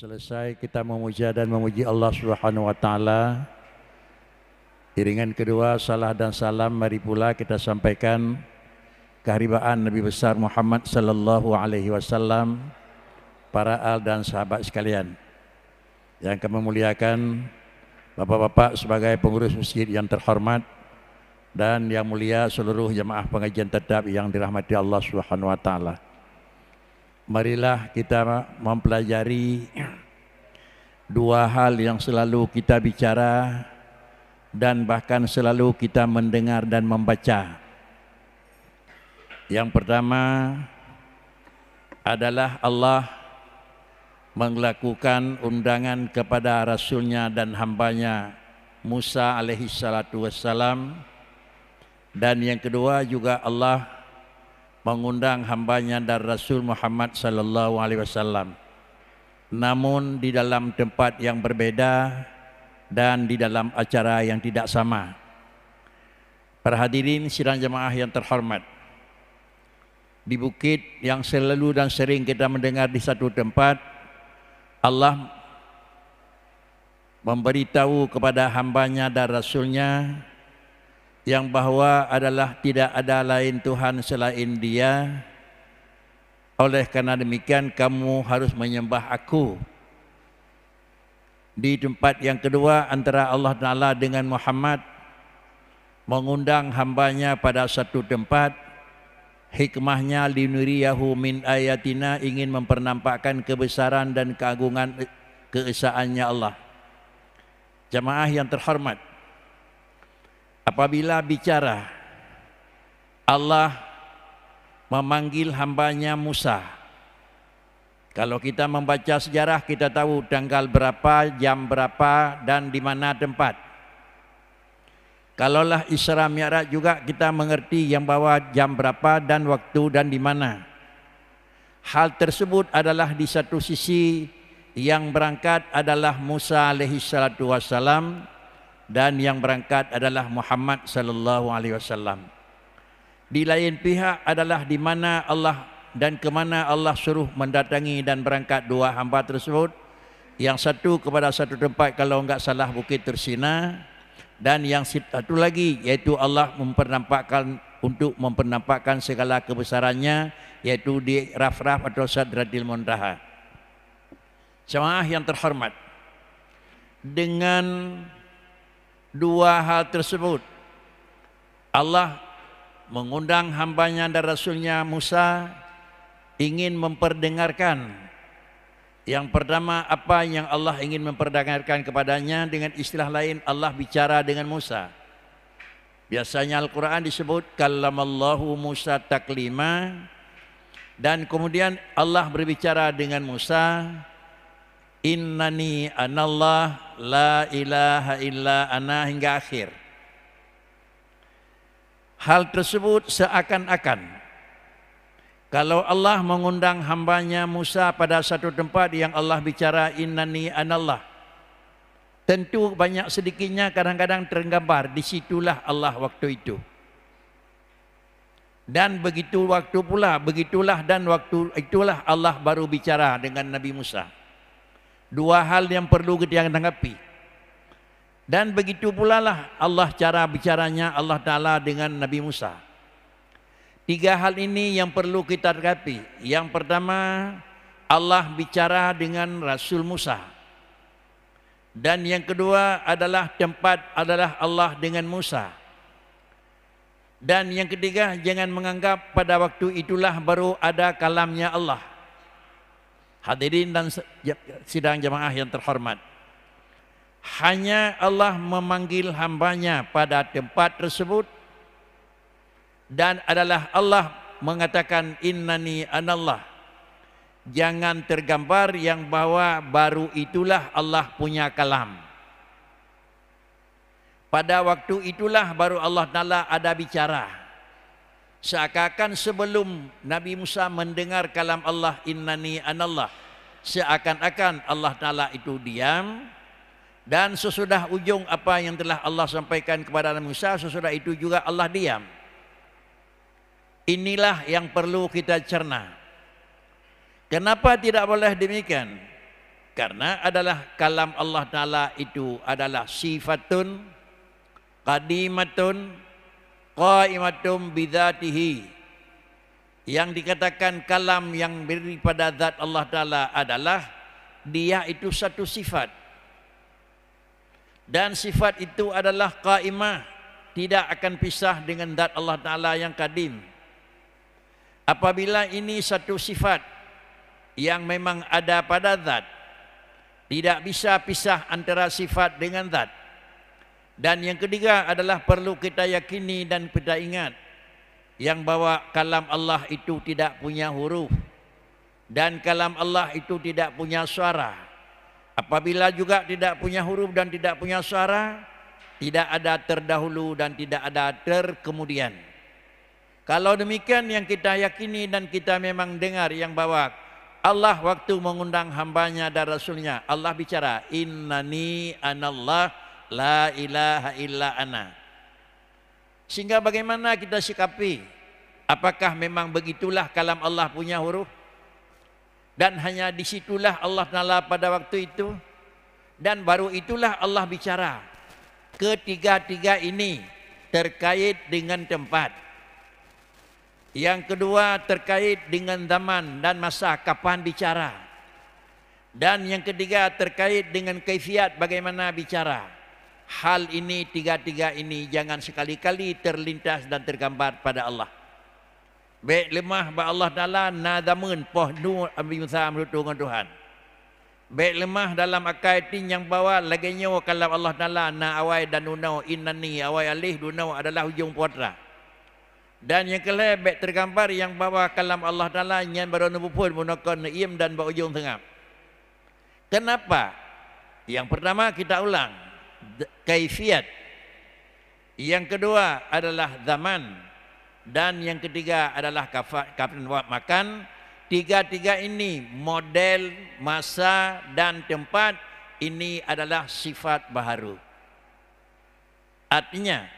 selesai kita memuja dan memuji Allah Subhanahu wa taala. Iringan kedua salah dan salam mari pula kita sampaikan keharibaan Nabi besar Muhammad sallallahu alaihi wasallam para al dan sahabat sekalian. Yang kami muliakan bapak-bapak sebagai pengurus masjid yang terhormat dan yang mulia seluruh jemaah pengajian tetap yang dirahmati Allah Subhanahu wa taala marilah kita mempelajari dua hal yang selalu kita bicara dan bahkan selalu kita mendengar dan membaca. Yang pertama adalah Allah melakukan undangan kepada Rasulnya dan hambanya Musa alaihissalatu wassalam dan yang kedua juga Allah mengundang hambanya dan Rasul Muhammad sallallahu alaihi wasallam. Namun di dalam tempat yang berbeda dan di dalam acara yang tidak sama. Para hadirin sidang jemaah yang terhormat. Di bukit yang selalu dan sering kita mendengar di satu tempat Allah memberitahu kepada hambanya dan rasulnya yang bahwa adalah tidak ada lain Tuhan selain dia oleh karena demikian kamu harus menyembah aku di tempat yang kedua antara Allah Ta'ala dengan Muhammad mengundang hambanya pada satu tempat hikmahnya linuriyahu min ayatina ingin mempernampakkan kebesaran dan keagungan keesaannya Allah jamaah yang terhormat apabila bicara Allah memanggil hambanya Musa kalau kita membaca sejarah kita tahu tanggal berapa, jam berapa dan di mana tempat kalaulah Isra Mi'raj juga kita mengerti yang bawah jam berapa dan waktu dan di mana hal tersebut adalah di satu sisi yang berangkat adalah Musa alaihi salatu wassalam dan yang berangkat adalah Muhammad sallallahu alaihi wasallam. Di lain pihak adalah di mana Allah dan ke mana Allah suruh mendatangi dan berangkat dua hamba tersebut. Yang satu kepada satu tempat kalau enggak salah Bukit Tersina dan yang satu lagi yaitu Allah mempernampakkan untuk mempernampakkan segala kebesarannya yaitu di raf atau Sadratil Mundaha. Jemaah yang terhormat dengan dua hal tersebut Allah mengundang hambanya dan rasulnya Musa ingin memperdengarkan yang pertama apa yang Allah ingin memperdengarkan kepadanya dengan istilah lain Allah bicara dengan Musa biasanya Al-Quran disebut kallamallahu Musa taklima dan kemudian Allah berbicara dengan Musa innani anallah la ilaha illa ana hingga akhir hal tersebut seakan-akan kalau Allah mengundang hambanya Musa pada satu tempat yang Allah bicara innani anallah tentu banyak sedikitnya kadang-kadang tergambar situlah Allah waktu itu dan begitu waktu pula begitulah dan waktu itulah Allah baru bicara dengan Nabi Musa. Dua hal yang perlu kita tanggapi. Dan begitu pula lah Allah cara bicaranya Allah Ta'ala dengan Nabi Musa. Tiga hal ini yang perlu kita tanggapi. Yang pertama, Allah bicara dengan Rasul Musa. Dan yang kedua adalah tempat adalah Allah dengan Musa. Dan yang ketiga, jangan menganggap pada waktu itulah baru ada kalamnya Allah. Hadirin dan sidang jemaah yang terhormat Hanya Allah memanggil hambanya pada tempat tersebut Dan adalah Allah mengatakan Innani anallah Jangan tergambar yang bahwa baru itulah Allah punya kalam Pada waktu itulah baru Allah Ta'ala ada bicara Seakan-akan sebelum Nabi Musa mendengar kalam Allah innani anallah Seakan-akan Allah Ta'ala itu diam Dan sesudah ujung apa yang telah Allah sampaikan kepada Nabi Musa Sesudah itu juga Allah diam Inilah yang perlu kita cerna Kenapa tidak boleh demikian? Karena adalah kalam Allah Ta'ala itu adalah sifatun Qadimatun qaimatum bidzatihi yang dikatakan kalam yang beri pada zat Allah taala adalah dia itu satu sifat dan sifat itu adalah qaimah tidak akan pisah dengan zat Allah taala yang kadim apabila ini satu sifat yang memang ada pada zat tidak bisa pisah antara sifat dengan zat dan yang ketiga adalah perlu kita yakini dan kita ingat yang bawa kalam Allah itu tidak punya huruf dan kalam Allah itu tidak punya suara. Apabila juga tidak punya huruf dan tidak punya suara, tidak ada terdahulu dan tidak ada terkemudian. Kalau demikian yang kita yakini dan kita memang dengar yang bawa Allah waktu mengundang hambanya dan Rasulnya, Allah bicara, Innani anallah. La ilaha illa ana Sehingga bagaimana kita sikapi Apakah memang begitulah kalam Allah punya huruf Dan hanya disitulah Allah Ta'ala pada waktu itu Dan baru itulah Allah bicara Ketiga-tiga ini terkait dengan tempat Yang kedua terkait dengan zaman dan masa kapan bicara dan yang ketiga terkait dengan kaifiat bagaimana bicara hal ini tiga-tiga ini jangan sekali-kali terlintas dan tergambar pada Allah. Baik lemah ba Allah taala nadamun poh nu ambi musa merutung Tuhan. Baik lemah dalam akaitin yang bawa lagi nyawa kalau Allah taala na awai dan unau inani awai alih dunau adalah hujung puatra. Dan yang kele baik tergambar yang bawa kalam Allah taala nyen baronu pupun munakon iem dan ba ujung tengah. Kenapa? Yang pertama kita ulang kaifiat yang kedua adalah zaman dan yang ketiga adalah kafan makan tiga-tiga ini model masa dan tempat ini adalah sifat baharu artinya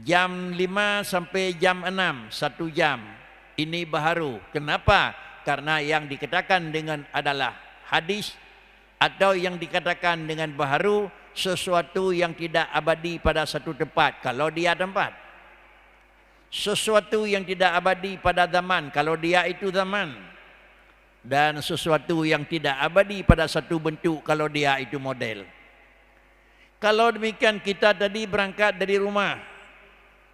jam 5 sampai jam 6 satu jam ini baharu kenapa karena yang dikatakan dengan adalah hadis atau yang dikatakan dengan baharu sesuatu yang tidak abadi pada satu tempat kalau dia tempat sesuatu yang tidak abadi pada zaman kalau dia itu zaman dan sesuatu yang tidak abadi pada satu bentuk kalau dia itu model kalau demikian kita tadi berangkat dari rumah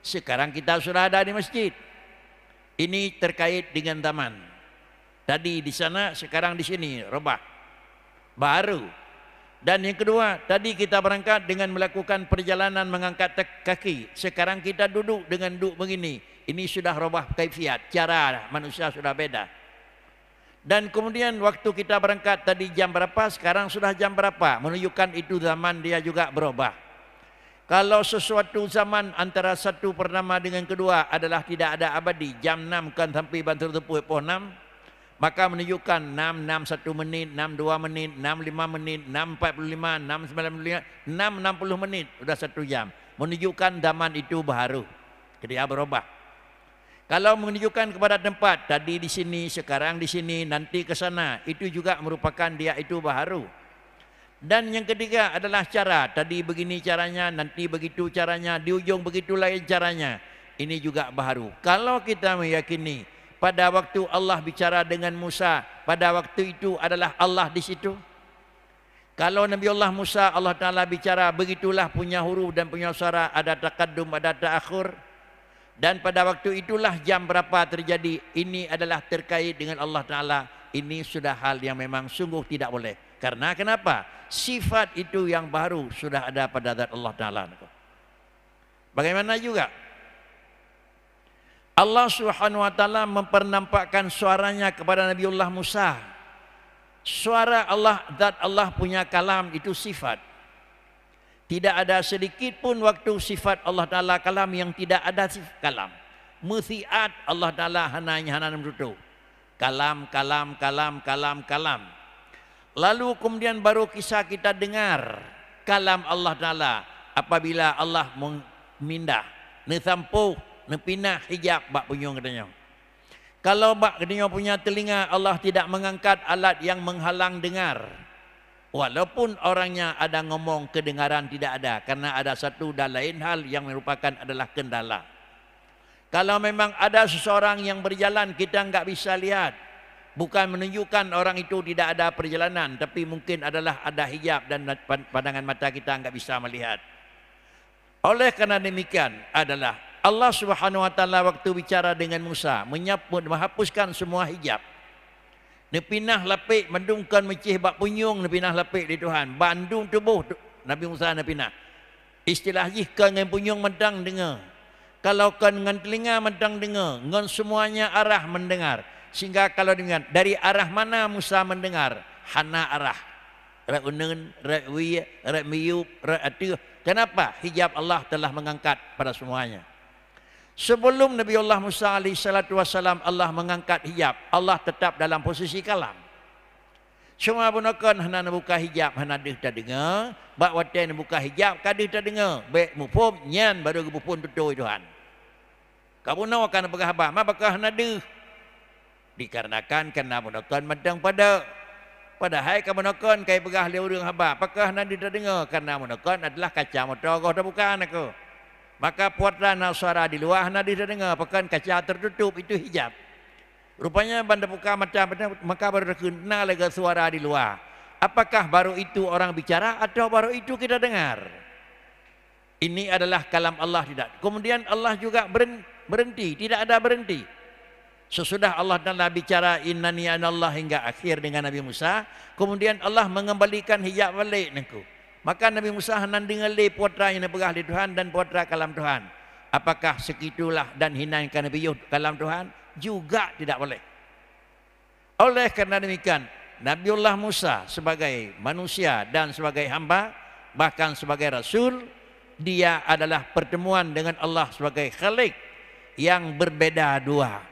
sekarang kita sudah ada di masjid ini terkait dengan zaman tadi di sana sekarang di sini rubah baru dan yang kedua, tadi kita berangkat dengan melakukan perjalanan mengangkat kaki. Sekarang kita duduk dengan duduk begini. Ini sudah rubah kaifiat. Cara manusia sudah beda. Dan kemudian waktu kita berangkat tadi jam berapa, sekarang sudah jam berapa. Menunjukkan itu zaman dia juga berubah. Kalau sesuatu zaman antara satu pertama dengan kedua adalah tidak ada abadi. Jam enam kan sampai bantul tepuk pukul enam maka menunjukkan 6 6 661 menit, 62 menit, 65 menit, 645, 695, 660 menit sudah satu jam. Menunjukkan zaman itu baru. dia berubah. Kalau menunjukkan kepada tempat tadi di sini, sekarang di sini, nanti ke sana, itu juga merupakan dia itu baru. Dan yang ketiga adalah cara tadi begini caranya, nanti begitu caranya, di ujung begitu lagi caranya. Ini juga baru. Kalau kita meyakini pada waktu Allah bicara dengan Musa pada waktu itu adalah Allah di situ kalau Nabi Allah Musa Allah Taala bicara begitulah punya huruf dan punya suara ada takadum ada takhir dan pada waktu itulah jam berapa terjadi ini adalah terkait dengan Allah Taala ini sudah hal yang memang sungguh tidak boleh karena kenapa sifat itu yang baru sudah ada pada zat Allah Taala Bagaimana juga Allah Subhanahu wa taala mempernampakkan suaranya kepada Nabiullah Musa. Suara Allah zat Allah punya kalam itu sifat. Tidak ada sedikit pun waktu sifat Allah taala kalam yang tidak ada sifat kalam. Mesiat Allah taala hanya hanya merdu. Kalam kalam kalam kalam kalam. Lalu kemudian baru kisah kita dengar kalam Allah taala apabila Allah memindah nisampuh mempinah hijab bak punyong katanya. Kalau bak katanya punya telinga Allah tidak mengangkat alat yang menghalang dengar. Walaupun orangnya ada ngomong kedengaran tidak ada karena ada satu dan lain hal yang merupakan adalah kendala. Kalau memang ada seseorang yang berjalan kita enggak bisa lihat. Bukan menunjukkan orang itu tidak ada perjalanan tapi mungkin adalah ada hijab dan pandangan mata kita enggak bisa melihat. Oleh kerana demikian adalah Allah Subhanahu wa taala waktu bicara dengan Musa menyapu menghapuskan semua hijab. Nepinah lapik mendungkan mecih bak punyung nepinah lapik di Tuhan. Bandung tubuh Nabi Musa nepinah. Istilah jih kan dengan punyung mendang dengar. Kalau kan dengan telinga mendang dengar, dengan semuanya arah mendengar. Sehingga kalau dengar dari arah mana Musa mendengar? Hana arah. Rek unen, rek wiyak, rek miyuk, rek atuh. Kenapa? Hijab Allah telah mengangkat pada semuanya. Sebelum Nabi Allah Musa alaihi salatu wasallam Allah mengangkat hijab, Allah tetap dalam posisi kalam. Cuma bunakan hana buka hijab hana de dengar, bak waten buka hijab kada ta dengar, Baik mufum nyan baru gupun tutoi Tuhan. Kamu nak akan berhabar, ma bakah hana de. Dikarenakan kena bunakan madang pada hai kamu nakon kai pegah leurung habar, apakah hana de dengar karena bunakan adalah kaca mata Allah dah bukan aku maka puatlah nasara di luar nadi nak dengar pekan kaca tertutup itu hijab rupanya bandar buka macam mana? maka baru kena lagi suara di luar apakah baru itu orang bicara atau baru itu kita dengar ini adalah kalam Allah tidak kemudian Allah juga berhenti tidak ada berhenti sesudah Allah dan Nabi bicara innani Allah hingga akhir dengan Nabi Musa kemudian Allah mengembalikan hijab balik nengku Maka Nabi Musa hendak dengar le puatra yang berah di Tuhan dan puatra kalam Tuhan. Apakah sekitulah dan hinaikan Nabi Yud kalam Tuhan? Juga tidak boleh. Oleh kerana demikian, Nabiullah Musa sebagai manusia dan sebagai hamba, bahkan sebagai rasul, dia adalah pertemuan dengan Allah sebagai khalik yang berbeda dua.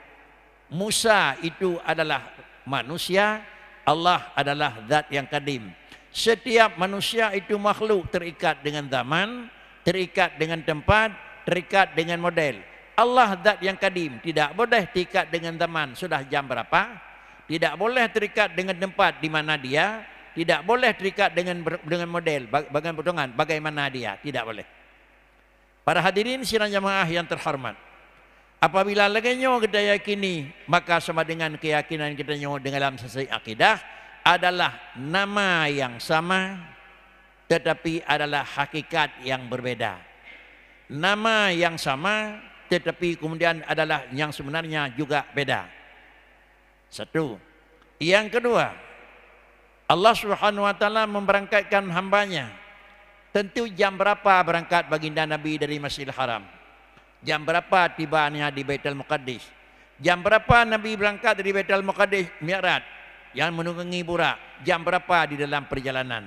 Musa itu adalah manusia, Allah adalah zat yang kadim setiap manusia itu makhluk terikat dengan zaman, terikat dengan tempat, terikat dengan model. Allah zat yang kadim tidak boleh terikat dengan zaman sudah jam berapa, tidak boleh terikat dengan tempat di mana dia, tidak boleh terikat dengan dengan model bagian potongan bagaimana dia, tidak boleh. Para hadirin sidang jemaah yang terhormat. Apabila lagi nyawa kita yakini, maka sama dengan keyakinan kita nyawa dengan dalam sesuai akidah, adalah nama yang sama tetapi adalah hakikat yang berbeda. Nama yang sama tetapi kemudian adalah yang sebenarnya juga beda. Satu. Yang kedua, Allah Subhanahu wa taala memberangkatkan hambanya. Tentu jam berapa berangkat baginda Nabi dari Masjidil Haram? Jam berapa tibanya di Baitul Muqaddis? Jam berapa Nabi berangkat dari Baitul Muqaddis Mi'raj? yang menunggangi burak jam berapa di dalam perjalanan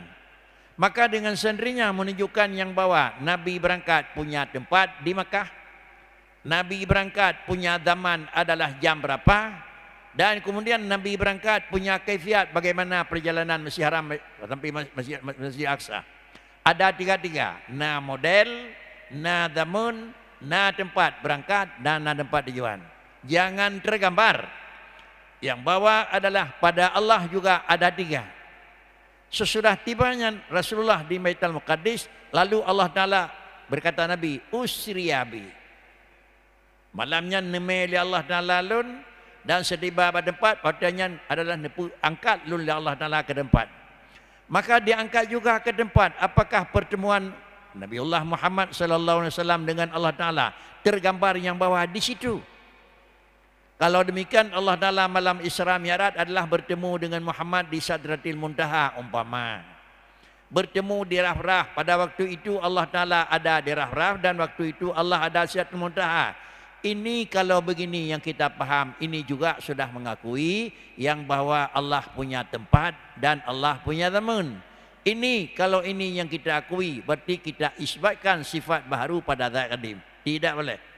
maka dengan sendirinya menunjukkan yang bawah nabi berangkat punya tempat di Mekah nabi berangkat punya zaman adalah jam berapa dan kemudian nabi berangkat punya kaifiat bagaimana perjalanan Mesir Haram sampai Masjid Masjid Aqsa ada tiga-tiga na model na zaman na tempat berangkat dan na tempat tujuan jangan tergambar yang bawa adalah pada Allah juga ada tiga. Sesudah tibanya Rasulullah di Baitul Muqaddis, lalu Allah Taala berkata Nabi, "Usriyabi." Ya Malamnya nemeli Allah Taala lun dan setiba pada tempat padanya adalah nepu angkat lun Allah Taala ke tempat. Maka diangkat juga ke tempat apakah pertemuan Nabiullah Muhammad sallallahu alaihi wasallam dengan Allah Taala tergambar yang bawah di situ. Kalau demikian Allah dalam malam Isra Mi'raj adalah bertemu dengan Muhammad di Sadratil Muntaha umpama. Bertemu di Rahrah pada waktu itu Allah Taala ada di Rahrah dan waktu itu Allah ada di Sadratil Muntaha. Ini kalau begini yang kita paham ini juga sudah mengakui yang bahwa Allah punya tempat dan Allah punya zaman. Ini kalau ini yang kita akui berarti kita isbatkan sifat baru pada zat qadim. Tidak boleh.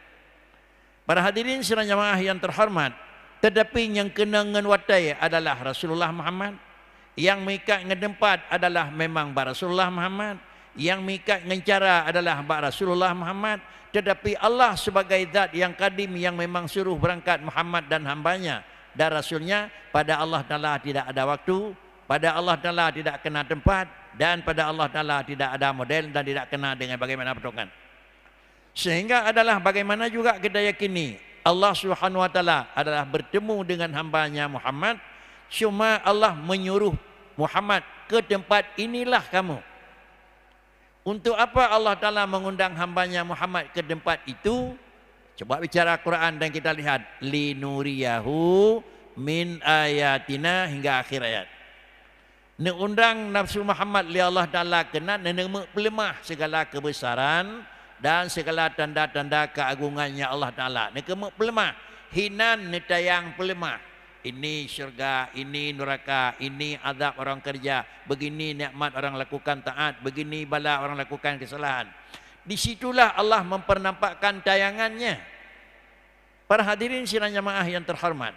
Para hadirin sidang jemaah yang terhormat, tetapi yang kena ngen watai adalah Rasulullah Muhammad. Yang mengikat ngen tempat adalah memang Ba Rasulullah Muhammad. Yang mengikat ngen cara adalah Ba Rasulullah Muhammad. Tetapi Allah sebagai zat yang kadim yang memang suruh berangkat Muhammad dan hambanya dan rasulnya pada Allah Taala tidak ada waktu, pada Allah Taala tidak kena tempat dan pada Allah Taala tidak ada model dan tidak kena dengan bagaimana pertolongan. Sehingga adalah bagaimana juga kita yakini Allah Subhanahu wa taala adalah bertemu dengan hamba-Nya Muhammad cuma Allah menyuruh Muhammad ke tempat inilah kamu. Untuk apa Allah Taala mengundang hamba-Nya Muhammad ke tempat itu? Coba bicara Quran dan kita lihat linuriyahu min ayatina hingga akhir ayat. Nak undang nafsu Muhammad li Allah Taala kena nenemak pelemah segala kebesaran dan segala tanda-tanda keagungannya Allah Ta'ala. Ini kemuk pelemah. Hinan ni tayang pelemah. Ini syurga, ini neraka, ini adab orang kerja. Begini nikmat orang lakukan taat, begini bala orang lakukan kesalahan. Di situlah Allah mempernampakkan tayangannya. Para hadirin sidang jemaah yang terhormat.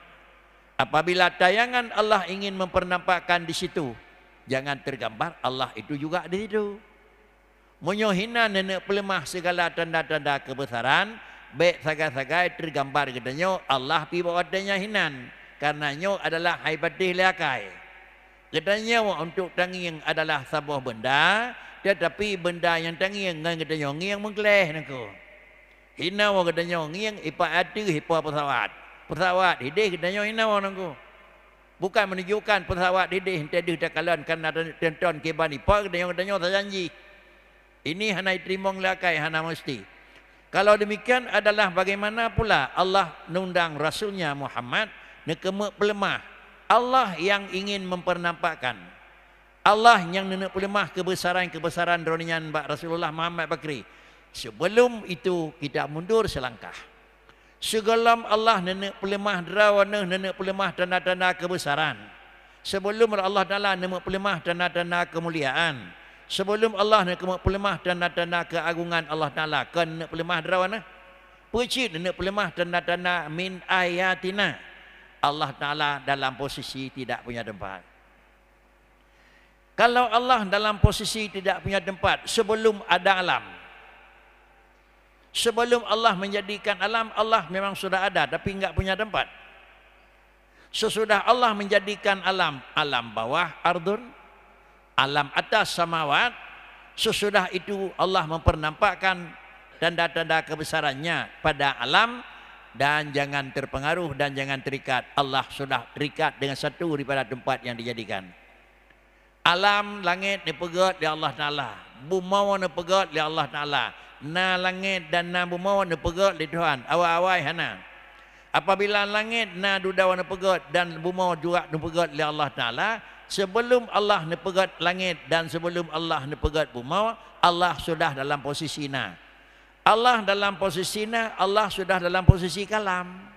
Apabila tayangan Allah ingin mempernampakkan di situ, jangan tergambar Allah itu juga di situ menyohina nenek pelemah segala tanda-tanda kebesaran baik sagai-sagai tergambar kita katanya Allah pi bawa hinan karenanya adalah haibadih liakai katanya untuk tangiang adalah sebuah benda tetapi benda yang tangiang dengan katanya yang mengkleh naku. hina wa katanya yang ipa ati ipa pesawat pesawat hidih kita katanya hina wa nengku bukan menunjukkan pesawat hidih tidak ada kalan karena tonton kebani kita katanya katanya saya janji ini hana itrimong lakai hana mesti. Kalau demikian adalah bagaimana pula Allah nundang Rasulnya Muhammad nekeme pelemah. Allah yang ingin mempernampakkan. Allah yang nenek pelemah kebesaran-kebesaran dronian Mbak Rasulullah Muhammad Bakri. Sebelum itu kita mundur selangkah. Segalam Allah nenek pelemah drawana nenek pelemah tanda-tanda kebesaran. Sebelum Allah Ta'ala nenek pelemah tanda-tanda kemuliaan sebelum Allah nak pelemah tanda-tanda keagungan Allah Taala kan nak pelemah derawan nah eh? percik nak pelemah tanda-tanda min ayatina Allah Taala dalam posisi tidak punya tempat kalau Allah dalam posisi tidak punya tempat sebelum ada alam sebelum Allah menjadikan alam Allah memang sudah ada tapi tidak punya tempat sesudah Allah menjadikan alam alam bawah ardun alam atas samawat sesudah itu Allah mempernampakkan tanda-tanda kebesarannya pada alam dan jangan terpengaruh dan jangan terikat Allah sudah terikat dengan satu daripada tempat yang dijadikan alam langit dipegat di Allah Ta'ala bumawa dipegat di Allah Ta'ala na langit dan na bumawa dipegat di Tuhan awai-awai hana apabila langit na dudawa dipegat dan bumawa juga dipegat oleh Allah Ta'ala sebelum Allah nepegat langit dan sebelum Allah nepegat bumi, Allah sudah dalam posisi na. Allah dalam posisi na, Allah sudah dalam posisi kalam.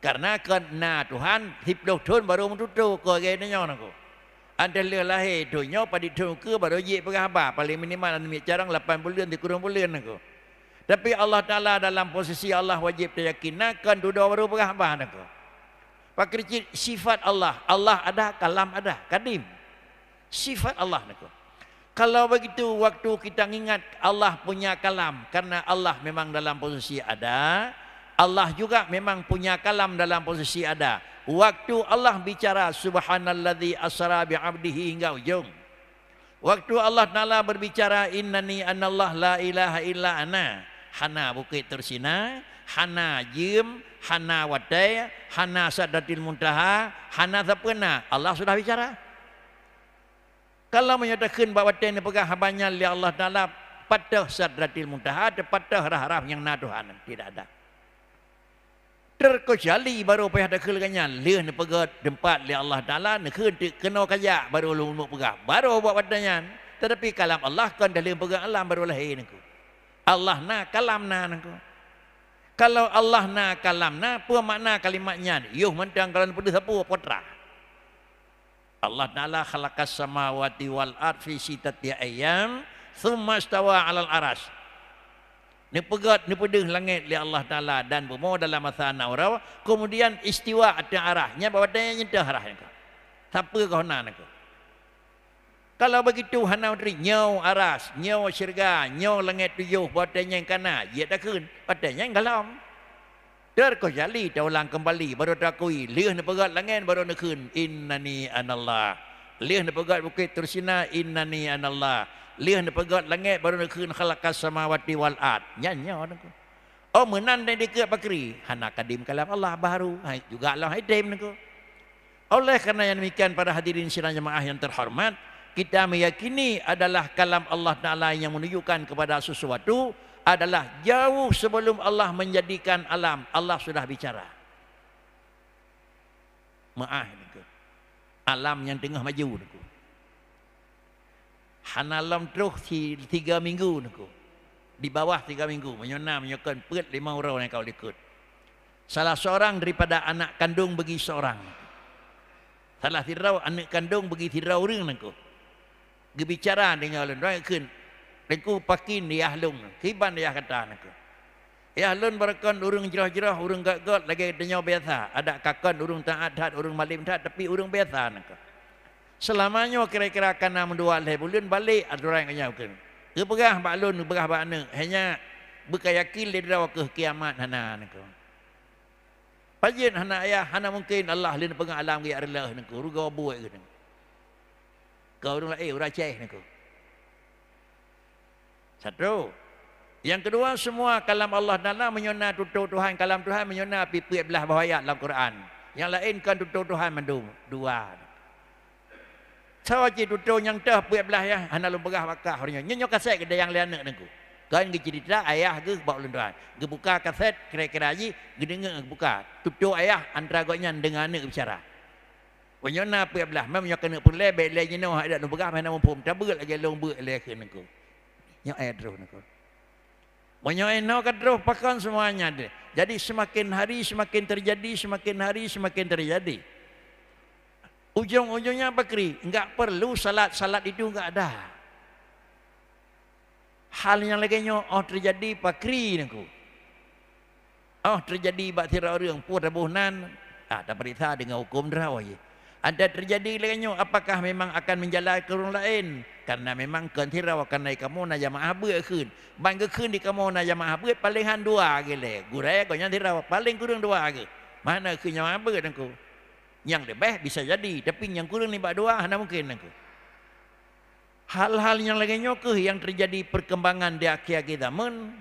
Karena kena Tuhan hidup tuan baru menutup ke gaya nyonya aku. Anda lihat lahir dunia pada tuan ke baru je pergi paling minimal ada jarang 8 bulan di kurung bulan aku. Tapi Allah Taala dalam posisi Allah wajib keyakinan kan duduk baru pergi habar aku. Cik, sifat Allah. Allah ada, kalam ada, kadim. Sifat Allah nak. Kalau begitu waktu kita ingat Allah punya kalam karena Allah memang dalam posisi ada, Allah juga memang punya kalam dalam posisi ada. Waktu Allah bicara subhanallazi asra bi abdihi hingga ujung. Waktu Allah Taala berbicara innani anallah la ilaha illa ana hana bukit tersina hana yim hana wadai hana sadadil muntaha hana sapena Allah sudah bicara kalau menyatakan bahawa dia ini pegang habanya li Allah dalam pada sadadil muntaha pada harah-harah yang naduhan tidak ada terkecuali baru payah ada kelengannya leh ne pega tempat li Allah taala ne ke kena kaya baru lumuk pega baru buat badannya tetapi kalam Allah kan dah dalam pega alam baru lahir ne Allah nak kalam na ne kalau Allah nak kalam nak apa makna kalimatnya ni yuh mentang kalau pada siapa potra Allah taala khalaqas samawati wal ard fi sitati ayam thumma istawa alal aras. ni pegat ni pedih langit li Allah taala dan bumi dalam masa ana kemudian istiwa atas arahnya bawa dia nyedah arahnya siapa kau nak nak kalau begitu hanau diri nyau aras, nyau syurga, nyau langit tujuh badannya yang kana, ia tak kun, badannya yang kalam. Terkojali daulang kembali baru takui, lih ne pegat langen baru ne kun, innani anallah. Lih ne pegat bukit tersina, innani anallah. Lih ne pegat langit baru ne kun, khalakas samawati wal ad. Nyan nyau ne Oh menan dan dikir pakri, hana kadim kalam Allah baru, hai, juga hai dem ne Oleh kerana yang demikian para hadirin sinar jemaah yang terhormat, kita meyakini adalah kalam Allah Ta'ala yang menunjukkan kepada sesuatu adalah jauh sebelum Allah menjadikan alam, Allah sudah bicara. Ma'ah Alam yang tengah maju ni ke? Hanalam truh tiga minggu ni Di bawah tiga minggu, menyenam, menyokan, perut lima orang yang kau ikut. Salah seorang daripada anak kandung bagi seorang. Salah tirau anak kandung bagi tirau orang ni dia bicara dengan orang lain kan aku pakai ni ahlun kiban dia kata aku ya ahlun barakan urung jerah-jerah urung gagak lagi dengan biasa ada kakan urung taat hat urung malim taat tapi urung biasa aku selamanya kira-kira akan nak mendua lah bulan balik ada orang kanya aku dia pegah baklun pegah bakna hanya berkayakil dia dah ke kiamat hana aku Pajin hana ayah hana mungkin Allah lin pengalam gi arlah nak ruga buat gitu. Kau orang lain, orang Aceh ni Satu. Yang kedua, semua kalam Allah Ta'ala menyona tutup Tuhan. Kalam Tuhan menyona pipi belah bahaya ayat dalam Quran. Yang lain kan tutup Tuhan mandu dua. Sawa ci tutup yang tah pipi belah ya. Hana lumpegah makah. Nyonya kaset ke dayang lianak ni Kan ke cerita ayah ke bawa lenduan. Ke buka kaset, kira-kira aji, ke dengar buka. Tutup ayah antara kau dengan anak bicara. Wanya na pe belah mem nya kena pun le be le nya noh ada nubra mai nam pum tabe lagi long be le ke nako. Nya ai drus nako. Wanya ai no ka pakan semuanya de. Jadi semakin hari semakin terjadi semakin hari semakin terjadi. Ujung-ujungnya bakri enggak perlu salat-salat itu enggak ada. Hal yang lagi nyo oh terjadi bakri nako. Oh terjadi bakti ra orang pu rabuhnan. Ah dapat ita dengan hukum drawa ye ada terjadi dengannya apakah memang akan menjalar ke orang lain karena memang kan tirau akan naik kamu na jamaah bue khun ban ke khun di kamu na jamaah bue paling han dua ke le gurai ko nya tirau paling kurang dua ke mana ke jamaah bue dan ko yang lebih bisa jadi tapi yang kurang ni ba dua hana mungkin nang ko hal-hal yang lagi nyokuh yang terjadi perkembangan di akhir-akhir zaman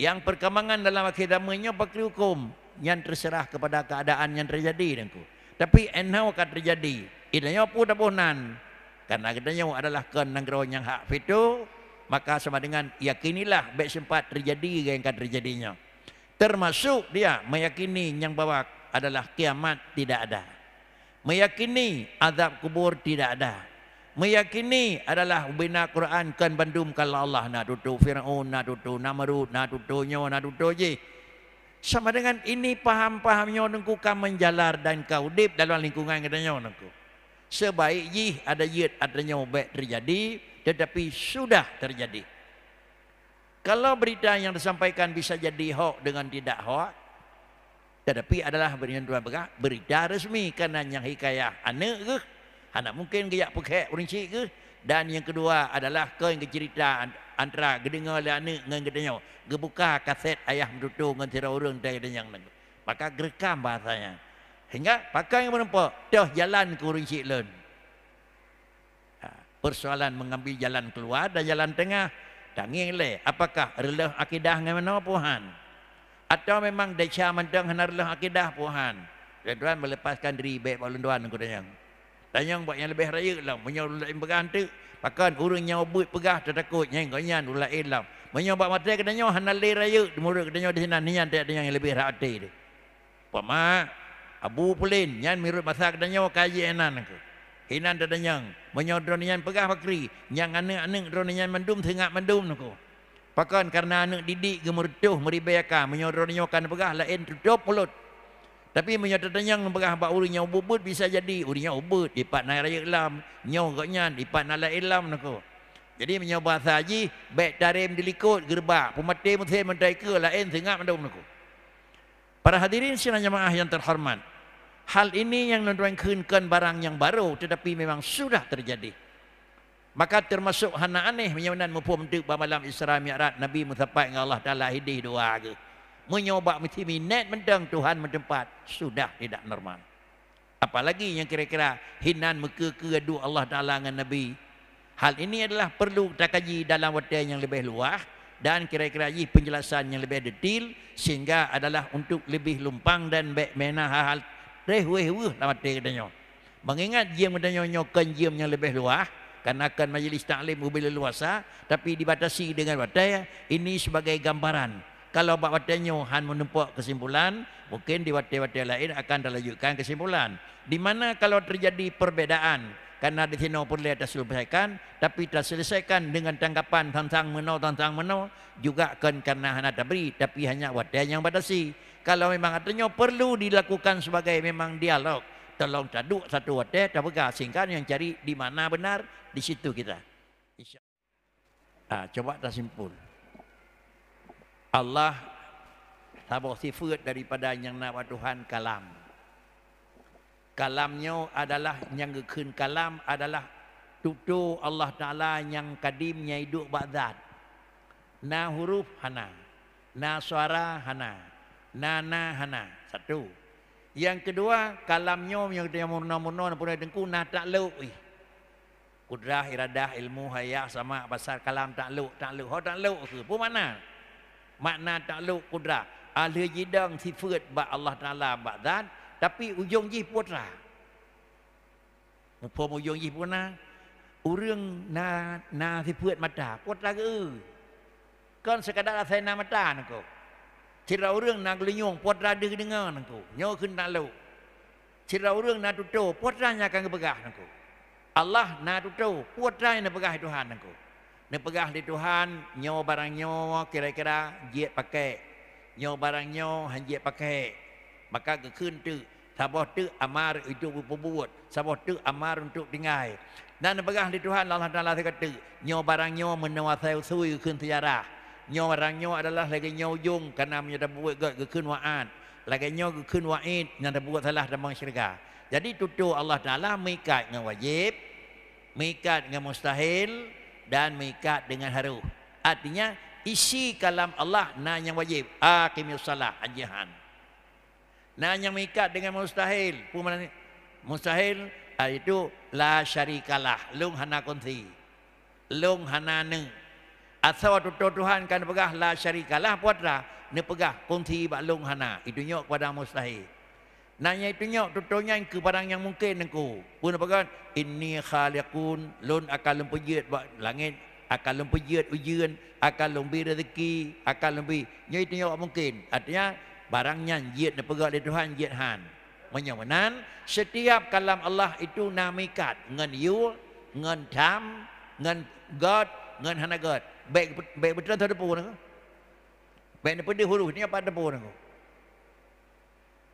yang perkembangan dalam akhir zaman nyo pakri hukum yang terserah kepada keadaan yang terjadi dengku. ko tapi enau akan terjadi. Idanya pun dah Karena kita adalah kan kenanggeron yang hak fitu. Maka sama dengan yakinilah baik sempat terjadi yang akan terjadinya. Termasuk dia meyakini yang bawa adalah kiamat tidak ada. Meyakini azab kubur tidak ada. Meyakini adalah bina Quran kan bandum kalau Allah nak tutup Fir'aun, nak tutup Namrud, nak tutupnya, nak tutup je. Sama dengan ini paham-pahamnya nengku kan menjalar dan kau dip dalam lingkungan kita nengku. Sebaik jih ada yit adanya ubat terjadi tetapi sudah terjadi. Kalau berita yang disampaikan bisa jadi hoax dengan tidak hoax tetapi adalah berita resmi kerana yang hikayah aneh Anak mungkin gayak pekek perinci ke? Dan yang kedua adalah kau yang cerita antara gedengar le anak dengan gedengar. Gebuka kaset ayah mendutu dengan tira orang dari gedengar. Maka gerekam bahasanya. Hingga pakai yang menempa, dah jalan ke perinci lain. Ha, persoalan mengambil jalan keluar dan jalan tengah. Tangin le, apakah relah akidah dengan mana puhan? Atau memang dia syah mentang hendak relah akidah puhan? Tuan-tuan melepaskan diri baik pak lunduan dengan gedengar. Tanya buat yang lebih raya lah. Menyo ulai berah tu. Pakan urang nyau buit pegah tertakut nyai ganyan ulai elam. Menyo buat lah. mati ke danyo hanalai raya di murung ke di sana nian tak ada yang lebih rahati tu. Pama abu pulin nyan mirut masa ke danyo kaji enan ke. Hinan tak danyo menyo dron nyan pegah pakri nyang anak-anak dron nyan mendum tengah mendum ko. Pakan karena anak didik gemertuh meribayakan menyo dron nyokan pegah lain tutup mulut. Tapi menyatakan yang berah bak urin yang ubud bisa jadi urin yang ubud di pat naik raya ilam nyau gaknya di pat nala ilam nako. Jadi menyau bahasa aji bet darim dilikut gerbak pemati mesti mentai ke lain sengat mandu nako. Para hadirin sila jemaah yang terhormat. Hal ini yang nuntun barang yang baru tetapi memang sudah terjadi. Maka termasuk hana aneh menyenan mumpu mentuk malam Isra Mi'raj Nabi mencapai dengan Allah Taala hidih dua ke menyoba mesti minat mendeng Tuhan menjempat sudah tidak normal. Apalagi yang kira-kira hinan muka ke Allah Ta'ala dengan Nabi. Hal ini adalah perlu kita kaji dalam waktu yang lebih luas dan kira-kira ini penjelasan yang lebih detail sehingga adalah untuk lebih lumpang dan baik mena hal-hal rehweh-weh dalam waktu yang Mengingat dia mendanyo jiam yang lebih luas kerana akan majlis taklim lebih luasa tapi dibatasi dengan waktu ini sebagai gambaran kalau buat batanya Han menempuh kesimpulan Mungkin di batin-batin lain akan terlanjutkan kesimpulan Di mana kalau terjadi perbedaan Karena di sini pun boleh terselesaikan Tapi terselesaikan dengan tanggapan Tentang menau, tentang menau Juga akan karena Han ada beri Tapi hanya batin yang batasi Kalau memang katanya perlu dilakukan sebagai memang dialog Tolong caduk satu batin Tak apa yang cari di mana benar Di situ kita Ah, coba tersimpul simpul. Allah tabuh sifat daripada yang nama Tuhan kalam. Kalamnya adalah yang kekun kalam adalah tutu Allah Ta'ala yang kadim yang hidup ba'dat. Na huruf hana. Na suara hana. Na na hana. Satu. Yang kedua, kalamnya yang kita yang murna-murna dan punya dengku na ta'luk. Kudrah, iradah, ilmu, hayah, sama, basar, kalam, tak ta'luk, ta'luk. Ho ta'luk ke? Pun mana? Makna takluk kudrat. Ala jidang sifat ba Allah Ta'ala ba zat. Tapi ujung ji putra. Mumpam ujung ji putra. Urang na na sifat mata. Putra ke? Kan sekadar saya nama mata nak kau. ที่เราเรื่องนางลุยงปวดราดึกดึงเงินนังกูโยขึ้นนาลูที่เราเรื่องนาตุโตปวดรายากังกบกานังกูอัลลอฮ์นาตุโตปวดรายนาบกาให้ทุหานนังกู Dia pegah di Tuhan, nyo barang nyo kira-kira jiet pakai. Nyo barang nyo han jiet pakai. Maka ke kun tu, sabah tu amar itu berbuat. Sabah tu amar untuk tinggal. Dan dia pegah di Tuhan, Allah Ta'ala saya kata, nyo barang nyo menawasai usui ke kun sejarah. Nyo barang nyo adalah lagi nyo ujung, kerana menyebabkan buat ke, ke kun Lagi nyo ke wa'id, yang terbuat salah dalam syurga. Jadi tutup Allah Ta'ala mengikat dengan wajib, mengikat dengan mustahil, dan mengikat dengan haru, Artinya isi kalam Allah na yang wajib. Aqimus salah ajihan. Na yang mengikat dengan mustahil. Pun mustahil ah, itu la syarikalah lung hana kunti lung hana ne asawa tuhan kan pegah la syarikalah puatlah ne pegah kunti ba lung hana itu nyok pada mustahil Nanya itu nyok tutunya ke barang yang mungkin nengku. Pun apa kan? Ini khaliqun lun akan lempujet buat langit akan lempujet ujian akan lembi rezeki akan lembi nyai itu nyok mungkin. Artinya barangnya jiet ne pegak oleh Tuhan jiet han. Menyamanan setiap kalam Allah itu namikat ngan you ngan tam ngan god ngan hanagat. Baik baik betul tu depo nak. Baik ne pede huruf ni apa depo nak.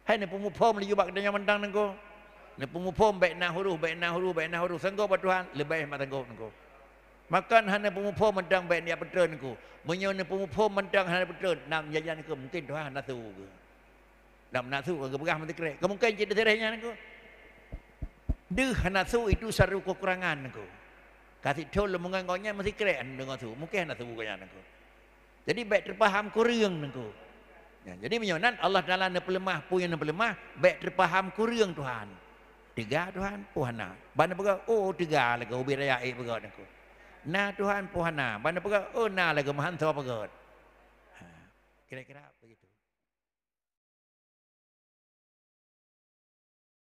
Hai ni pemupom lagi buat kedanya mentang nengko. Ni pemupom baik nak huruf, baik nak huruf, baik nak huruf. Sanggup buat Tuhan, lebih mak tengok nengko. Makan hanya pemupom mentang baik dia betul nengko. Menyo ni pemupom mentang hanya betul. Nak jajan nengko, mungkin Tuhan nak suruh ke. Nak nak suruh ke, berah mati kerek. Kemungkinan cinta terakhirnya nengko. Duh nak suruh itu saru kekurangan nengko. Kasih tol lemungan kau nya mesti kerek dengan Mungkin nak suruh kau nengko. Jadi baik terpaham kurang nengko. Nengko. Ya, jadi menyonan Allah Taala ne pelemah pun yang ne pelemah baik terpaham kurang Tuhan. Tiga Tuhan puhana. Bana pega oh tiga lagi ubi raya ai pega aku. Na Tuhan puhana. Bana pega oh na lagi mahan tu pega. Ha, kira-kira